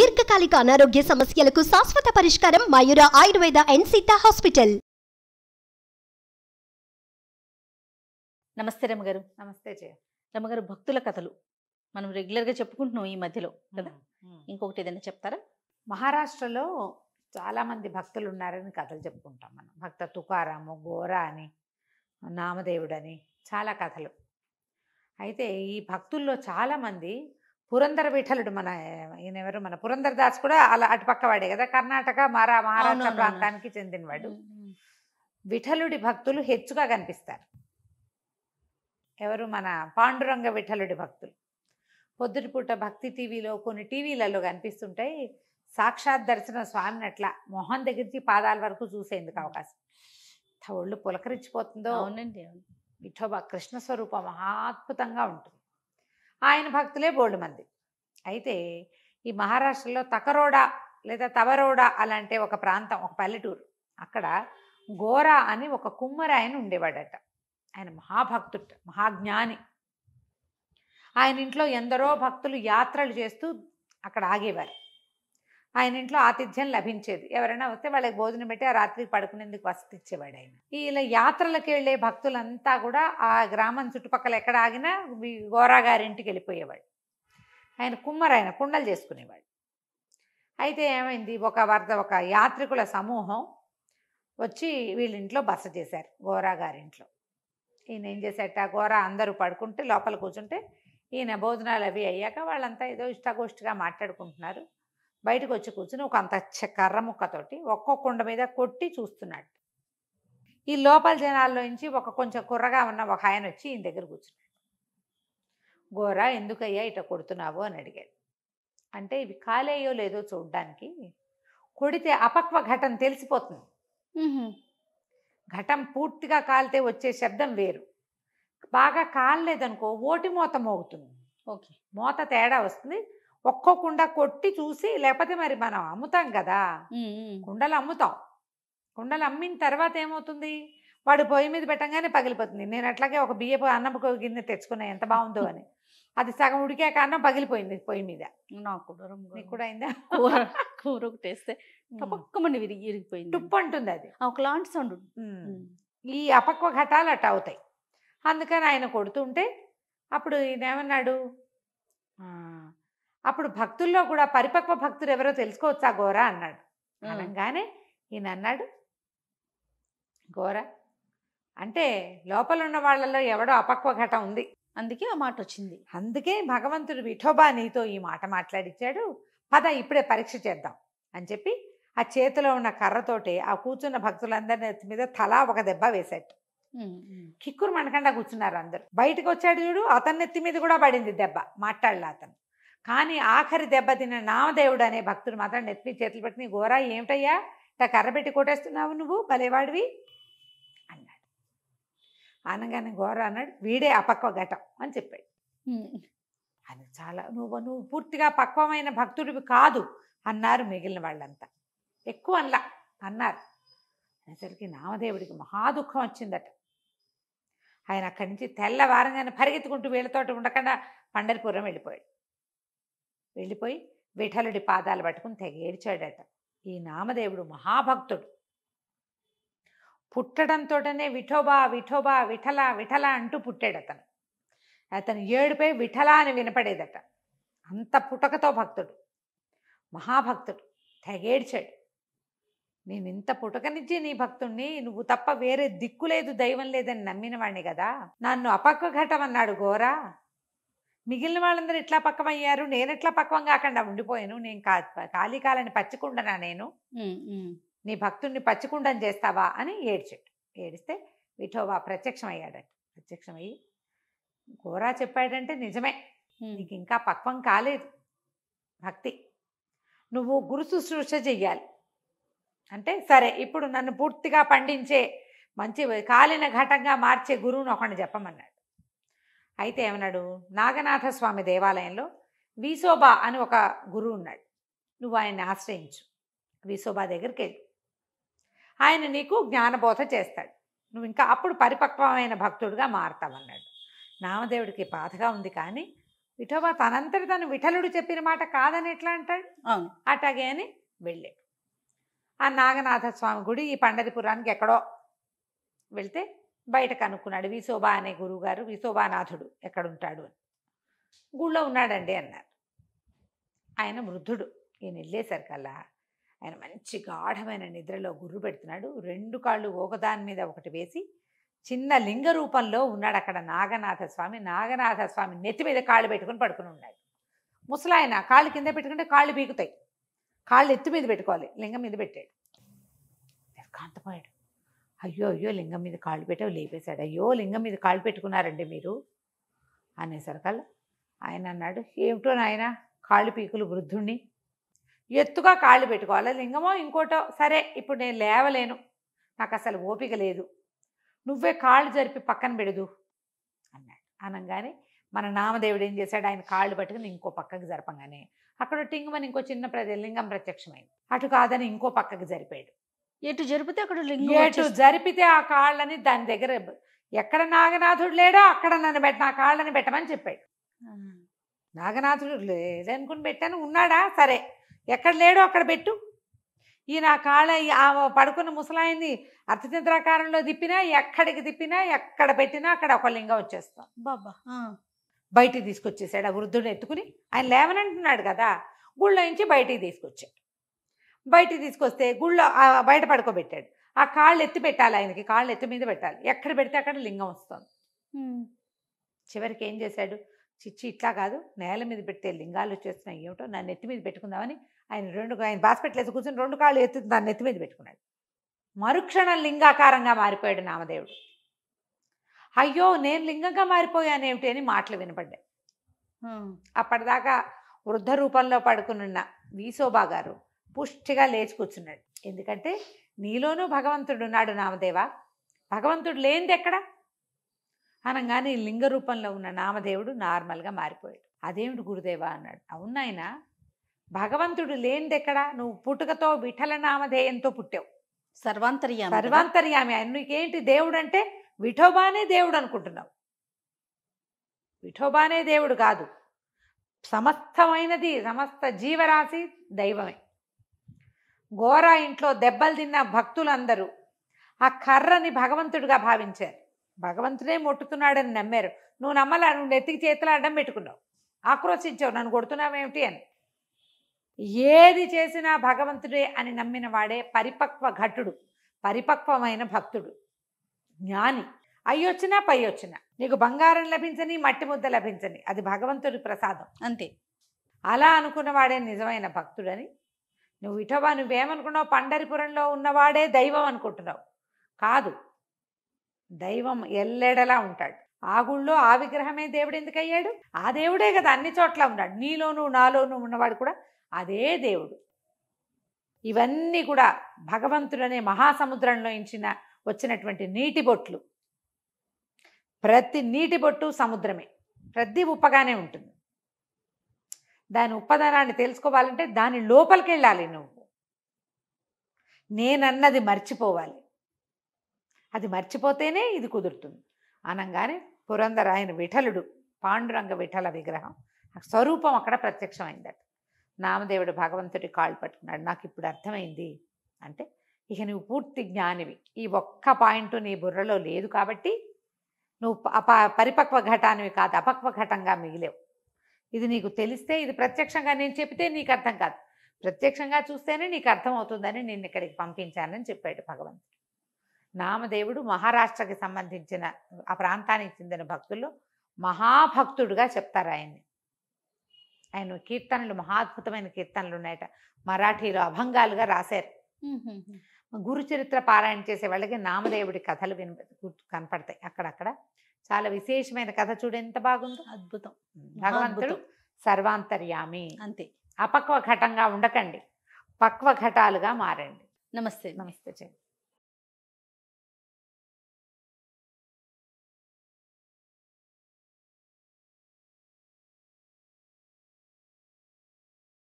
దీర్ఘకాలిక అనారోగ్య సమస్యలకు శాశ్వత పరిష్కారం మయూర ఆయుర్వేద అండ్ హాస్పిటల్ నమస్తే రమ్మగారు నమస్తే జయ రమ్మగారు భక్తుల కథలు మనం రెగ్యులర్గా చెప్పుకుంటున్నాం ఈ మధ్యలో కదా ఇంకొకటి ఏదైనా చెప్తారా మహారాష్ట్రలో చాలామంది భక్తులు ఉన్నారని కథలు చెప్పుకుంటాం మనం భక్త తుకారాము గోరా అని నామదేవుడని చాలా కథలు అయితే ఈ భక్తుల్లో చాలామంది పురంధర విఠలుడు మన ఈయన ఎవరు మన పురంధర దాస్ కూడా అలా అటుపక్కవాడే కదా కర్ణాటక మారా మహారాష్ట్ర ప్రాంతానికి చెందినవాడు విఠలుడి భక్తులు హెచ్చుగా కనిపిస్తారు ఎవరు మన పాండురంగ విఠలుడి భక్తులు పొద్దుటిపూట భక్తి టీవీలో కొన్ని టీవీలలో కనిపిస్తుంటాయి సాక్షాత్ దర్శనం స్వామిని అట్లా మొహన్ దగ్గరికి పాదాల వరకు చూసేందుకు అవకాశం ఒళ్ళు పులకరించిపోతుందో అవునండి విఠోబా కృష్ణ స్వరూపం మహాద్భుతంగా ఉంటుంది ఆయన భక్తులే బోల్డ్ మంది అయితే ఈ మహారాష్ట్రలో తకరోడా లేదా తవరోడా అలాంటి ఒక ప్రాంతం ఒక పల్లెటూరు అక్కడ గోరా అని ఒక కుమ్మరాయన ఉండేవాడట ఆయన మహాభక్తుట మహాజ్ఞాని ఆయన ఇంట్లో ఎందరో భక్తులు యాత్రలు చేస్తూ అక్కడ ఆగేవారు ఆయన ఇంట్లో ఆతిథ్యం లభించేది ఎవరైనా వస్తే వాళ్ళకి భోజనం పెట్టి ఆ రాత్రి పడుకునేందుకు వసతి ఇచ్చేవాడు ఆయన ఇలా యాత్రలకు వెళ్ళే భక్తులంతా కూడా ఆ గ్రామం చుట్టుపక్కల ఎక్కడ ఆగినా గోరాగారింటికి వెళ్ళిపోయేవాడు ఆయన కుమ్మర ఆయన కుండలు చేసుకునేవాడు అయితే ఏమైంది ఒక వరద ఒక యాత్రికుల సమూహం వచ్చి వీళ్ళింట్లో బస చేశారు గోరా గారింట్లో ఈయన ఏం చేశాట గోర అందరూ పడుకుంటే లోపల కూర్చుంటే ఈయన భోజనాలు అవి అయ్యాక వాళ్ళంతా ఏదో ఇష్టాగోష్ఠిగా మాట్లాడుకుంటున్నారు బయటకు వచ్చి కూర్చుని ఒక అంత కర్ర ముక్కతోటి ఒక్కొక్క కుండ మీద కొట్టి చూస్తున్నాడు ఈ లోపల జనాల్లోంచి ఒక కొంచెం కుర్రగా ఉన్న ఒక ఆయన వచ్చి ఈయన దగ్గర కూర్చున్నాడు గోరా ఎందుకయ్యా ఇట కొడుతున్నావు అని అడిగాడు అంటే ఇవి కాలేయో లేదో చూడడానికి కొడితే అపక్వ ఘటన తెలిసిపోతుంది ఘటం పూర్తిగా కాలితే వచ్చే శబ్దం వేరు బాగా కాలలేదనుకో ఓటి మోత మోగుతుంది ఓకే మోత తేడా వస్తుంది ఒక్కో కుండ కొట్టి చూసి లేకపోతే మరి మనం అమ్ముతాం కదా కుండలు అమ్ముతాం కుండలు అమ్మిన తర్వాత ఏమవుతుంది వాడు పొయ్యి మీద పెట్టంగానే పగిలిపోతుంది నేను అట్లాగే ఒక బియ్యపు అన్నం గిన్నె తెచ్చుకున్నా ఎంత బాగుందో అని అది సగం ఉడికే అన్నం పగిలిపోయింది పొయ్యి మీద కూడా కూర కూర విరిగి అంటుంది అది ఒక లాంటి సౌండ్ ఈ అపక్వ ఘటాలు అట్ట అవుతాయి అందుకని ఆయన కొడుతుంటే అప్పుడు ఏమన్నాడు అప్పుడు భక్తుల్లో కూడా పరిపక్వ భక్తులు ఎవరో తెలుసుకోవచ్చా గోరా అన్నాడు అనగానే ఈయన అన్నాడు ఘోర అంటే లోపల ఉన్న వాళ్ళలో ఎవడో అపక్వ ఘట ఉంది అందుకే ఆ మాట వచ్చింది అందుకే భగవంతుడు విఠోబా నీతో ఈ మాట మాట్లాడిచ్చాడు పద ఇప్పుడే పరీక్ష చేద్దాం అని చెప్పి ఆ చేతిలో ఉన్న కర్రతోటి ఆ కూర్చున్న భక్తులందరి మీద తలా ఒక దెబ్బ వేశాడు కిక్కురు మనకండా కూర్చున్నారు అందరు బయటకు వచ్చాడు చూడు అతని నెత్తి మీద కూడా పడింది దెబ్బ మాట్లాడలే అతను కానీ ఆఖరి దెబ్బతిన్న నామదేవుడు అనే భక్తుడు మాత్రం నెత్తి చేతులు పెట్టి గోరా ఏమిటయ్యా ఇట్లా కర్ర పెట్టి కొట్టేస్తున్నావు నువ్వు భలేవాడివి అన్నాడు అనగానే ఘోర అన్నాడు వీడే అపక్వ ఘటం అని చెప్పాడు అది చాలా నువ్వు నువ్వు పూర్తిగా పక్వమైన భక్తుడివి కాదు అన్నారు మిగిలిన వాళ్ళంతా ఎక్కువ అనలా అన్నారు అనేసరికి నామదేవుడికి మహా దుఃఖం వచ్చిందట ఆయన అక్కడి నుంచి తెల్లవారంగానే పరిగెత్తుకుంటూ వీళ్ళతో ఉండకుండా పండరిపురం వెళ్ళిపోయాడు వెళ్ళిపోయి విఠలుడి పాదాలు పట్టుకుని తెగ ఏడ్చాడట ఈ నామదేవుడు మహాభక్తుడు పుట్టడంతోటనే విఠోబా విఠోబా విఠల విఠల అంటూ పుట్టాడు అతను అతను ఏడుపై విఠల అని వినపడేదట అంత పుటకతో భక్తుడు మహాభక్తుడు తెగేడ్చాడు నేను ఇంత పుటకనిచ్చి నీ భక్తుణ్ణి నువ్వు తప్ప వేరే దిక్కు లేదు దైవం లేదని నమ్మిన వాణ్ణి కదా నన్ను అన్నాడు గోరా మిగిలిన వాళ్ళందరూ ఇట్లా పక్కమయ్యారు నేను ఎట్లా పక్వం కాకుండా ఉండిపోయాను నేను కా ఖాళీ కాలని పచ్చకుండా నేను నీ భక్తుడిని పచ్చకుండా చేస్తావా అని ఏడ్చాడు ఏడిస్తే విఠోబా ప్రత్యక్షం అయ్యి గోరా చెప్పాడంటే నిజమే నీకు ఇంకా పక్వం కాలేదు భక్తి నువ్వు గురు శుశ్రూష చెయ్యాలి అంటే సరే ఇప్పుడు నన్ను పూర్తిగా పండించే మంచి కాలిన ఘటంగా మార్చే గురువును ఒకటి చెప్పమన్నాడు అయితే ఏమన్నాడు నాగనాథస్వామి దేవాలయంలో వీసోబా అని ఒక గురువు ఉన్నాడు నువ్వు ఆయన్ని ఆశ్రయించు వీసోబా దగ్గరికి వెళ్ళు ఆయన నీకు జ్ఞానబోధ చేస్తాడు నువ్వు ఇంకా అప్పుడు పరిపక్వమైన భక్తుడిగా మారుతావన్నాడు నామదేవుడికి బాధగా ఉంది కానీ విఠోబా తనంతటి తను విఠలుడు చెప్పిన మాట కాదని ఎట్లా అంటాడు అట్లాగే అని వెళ్ళాడు ఆ నాగనాథ స్వామి గుడి ఈ పండరిపురానికి ఎక్కడో వెళ్తే బయట కనుక్కున్నాడు విశోభా అనే గురువుగారు విశోభానాథుడు ఎక్కడుంటాడు అని గుళ్ళో ఉన్నాడండి అన్నారు ఆయన వృద్ధుడు ఈయన వెళ్ళేసరికల్లా ఆయన మంచి గాఢమైన నిద్రలో గుర్రు పెడుతున్నాడు రెండు కాళ్ళు ఒకదాని మీద ఒకటి వేసి చిన్న లింగ రూపంలో ఉన్నాడు అక్కడ నాగనాథ స్వామి నాగనాథ స్వామి నెత్తి మీద కాళ్ళు పెట్టుకుని పడుకుని ఉన్నాడు ముసలాయన కాళ్ళు కింద పెట్టుకుంటే కాళ్ళు బీగుతాయి కాళ్ళు ఎత్తు మీద పెట్టుకోవాలి లింగం మీద పెట్టాడు కాంతపోయాడు అయ్యో అయ్యో లింగం మీద కాళ్ళు పెట్టావు లేపేశాడు అయ్యో లింగం మీద కాళ్ళు పెట్టుకున్నారండి మీరు కల్ ఆయన అన్నాడు ఏమిటో నాయన కాళ్ళు పీకులు వృద్ధుణ్ణి ఎత్తుగా కాళ్ళు పెట్టుకోవాలి లింగమో ఇంకోటో సరే ఇప్పుడు నేను లేవలేను నాకు అసలు ఓపిక లేదు నువ్వే కాళ్ళు జరిపి పక్కన పెడదు అన్నాడు అనగానే మన నామదేవుడు ఏం చేశాడు ఆయన కాళ్ళు పట్టుకుని ఇంకో పక్కకు జరపంగానే అక్కడ టింగమని ఇంకో చిన్న ప్రదే లింగం ప్రత్యక్షమైంది అటు కాదని ఇంకో పక్కకు జరిపాడు ఎటు జరిపితే అక్కడ ఎటు జరిపితే ఆ కాళ్ళని దాని దగ్గర ఎక్కడ నాగనాథుడు లేడో అక్కడ నన్ను పెట్ట నా కాళ్ళని పెట్టమని చెప్పాడు నాగనాథుడు లేదనుకుని పెట్టాను ఉన్నాడా సరే ఎక్కడ లేడో అక్కడ పెట్టు ఈ నా కాళ్ళ ఆ పడుకున్న ముసలాయిని అర్థచంద్రాకారంలో తిప్పినా ఎక్కడికి తిప్పినా ఎక్కడ పెట్టినా అక్కడ ఒక లింగం వచ్చేస్తాం బాబా బయటికి తీసుకొచ్చేసాడు ఆ వృద్ధుడు ఎత్తుకుని ఆయన లేవనంటున్నాడు కదా గుళ్ళో నుంచి బయటికి తీసుకొచ్చాడు బయటికి తీసుకొస్తే గుళ్ళో బయట పడుకోబెట్టాడు ఆ కాళ్ళు ఎత్తి పెట్టాలి ఆయనకి కాళ్ళు ఎత్తి మీద పెట్టాలి ఎక్కడ పెడితే అక్కడ లింగం వస్తుంది చివరికి ఏం చేశాడు చిచ్చి ఇట్లా కాదు నేల మీద పెట్టే లింగాలు వచ్చేస్తున్నాయి ఏమిటో నన్ను నెత్తి మీద పెట్టుకుందామని ఆయన రెండు ఆయన బాస్పెట్లు వేసి కూర్చొని రెండు కాళ్ళు ఎత్తు దాన్ని నెత్తి మీద పెట్టుకున్నాడు మరుక్షణ లింగాకారంగా మారిపోయాడు నామదేవుడు అయ్యో నేను లింగంగా మారిపోయాను ఏమిటి అని మాటలు వినపడ్డాయి అప్పటిదాకా వృద్ధ రూపంలో పడుకునున్న వీసోబా గారు పుష్టిగా లేచి కూర్చున్నాడు ఎందుకంటే నీలోనూ భగవంతుడు ఉన్నాడు నామదేవ భగవంతుడు లేనిది ఎక్కడ అనగానే లింగ రూపంలో ఉన్న నామదేవుడు నార్మల్గా మారిపోయాడు అదేమిటి గురుదేవ అన్నాడు అవునాయన భగవంతుడు లేనిది ఎక్కడ నువ్వు పుట్టుకతో విఠల నామధేయంతో పుట్టావు సర్వాంతర్యామి సర్వాంతర్యామి ఆయన నీకేంటి దేవుడు అంటే విఠోబానే దేవుడు అనుకుంటున్నావు విఠోబానే దేవుడు కాదు సమస్తమైనది సమస్త జీవరాశి దైవమే గోరా ఇంట్లో దెబ్బలు తిన్న భక్తులందరూ ఆ కర్రని భగవంతుడిగా భావించారు భగవంతుడే మొట్టుతున్నాడని నమ్మారు నువ్వు నమ్మలా నువ్వు ఎత్తికి చేతులు అడ్డం పెట్టుకున్నావు ఆక్రోశించావు నన్ను కొడుతున్నావేమిటి అని ఏది చేసినా భగవంతుడే అని నమ్మిన వాడే పరిపక్వ ఘటుడు పరిపక్వమైన భక్తుడు జ్ఞాని అయ్యొచ్చినా పై వచ్చినా నీకు బంగారం లభించని మట్టి ముద్ద లభించని అది భగవంతుడి ప్రసాదం అంతే అలా అనుకున్నవాడే నిజమైన భక్తుడని నువ్వు విఠోబా నువ్వేమనుకున్నావు పండరిపురంలో ఉన్నవాడే దైవం అనుకుంటున్నావు కాదు దైవం ఎల్లెడలా ఉంటాడు ఆ గుళ్ళో ఆ విగ్రహమే దేవుడు ఎందుకు అయ్యాడు ఆ దేవుడే కదా అన్ని చోట్ల ఉన్నాడు నీలోను నాలోను ఉన్నవాడు కూడా అదే దేవుడు ఇవన్నీ కూడా భగవంతుడనే మహాసముద్రంలో ఇచ్చిన వచ్చినటువంటి నీటి బొట్లు ప్రతి నీటి బొట్టు సముద్రమే ప్రతి ఉప్పగానే ఉంటుంది దాని ఉప్పదనాన్ని తెలుసుకోవాలంటే దాని లోపలికి వెళ్ళాలి నువ్వు నేనన్నది మర్చిపోవాలి అది మర్చిపోతేనే ఇది కుదురుతుంది అనగానే పురంధర ఆయన విఠలుడు పాండురంగ విఠల విగ్రహం స్వరూపం అక్కడ ప్రత్యక్షమైందట నామదేవుడు భగవంతుడి కాళ్ళు పట్టుకున్నాడు నాకు ఇప్పుడు అర్థమైంది అంటే ఇక నువ్వు పూర్తి జ్ఞానివి ఈ ఒక్క పాయింట్ నీ బుర్రలో లేదు కాబట్టి నువ్వు అప పరిపక్వ ఘటానివి కాదు అపక్వ ఘటంగా మిగిలేవు ఇది నీకు తెలిస్తే ఇది ప్రత్యక్షంగా నేను చెప్తే నీకు అర్థం కాదు ప్రత్యక్షంగా చూస్తేనే నీకు అర్థం అవుతుందని నేను ఇక్కడికి పంపించానని చెప్పాడు భగవంతుడు నామదేవుడు మహారాష్ట్రకి సంబంధించిన ఆ ప్రాంతానికి చెందిన భక్తులు మహాభక్తుడుగా చెప్తారు ఆయన్ని ఆయన కీర్తనలు మహాద్భుతమైన కీర్తనలు ఉన్నాయట మరాఠీలో అభంగాలుగా రాశారు గురుచరిత్ర పారాయణ చేసే వాళ్ళకి నామదేవుడి కథలు విన కనపడతాయి అక్కడక్కడ చాలా విశేషమైన కథ చూడు ఎంత బాగుందో అద్భుతం భగవంతుడు సర్వాంతర్యామి అంతే అపక్వ ఘటంగా ఉండకండి పక్వ ఘటాలుగా మారండి నమస్తే నమస్తే చెయ్యి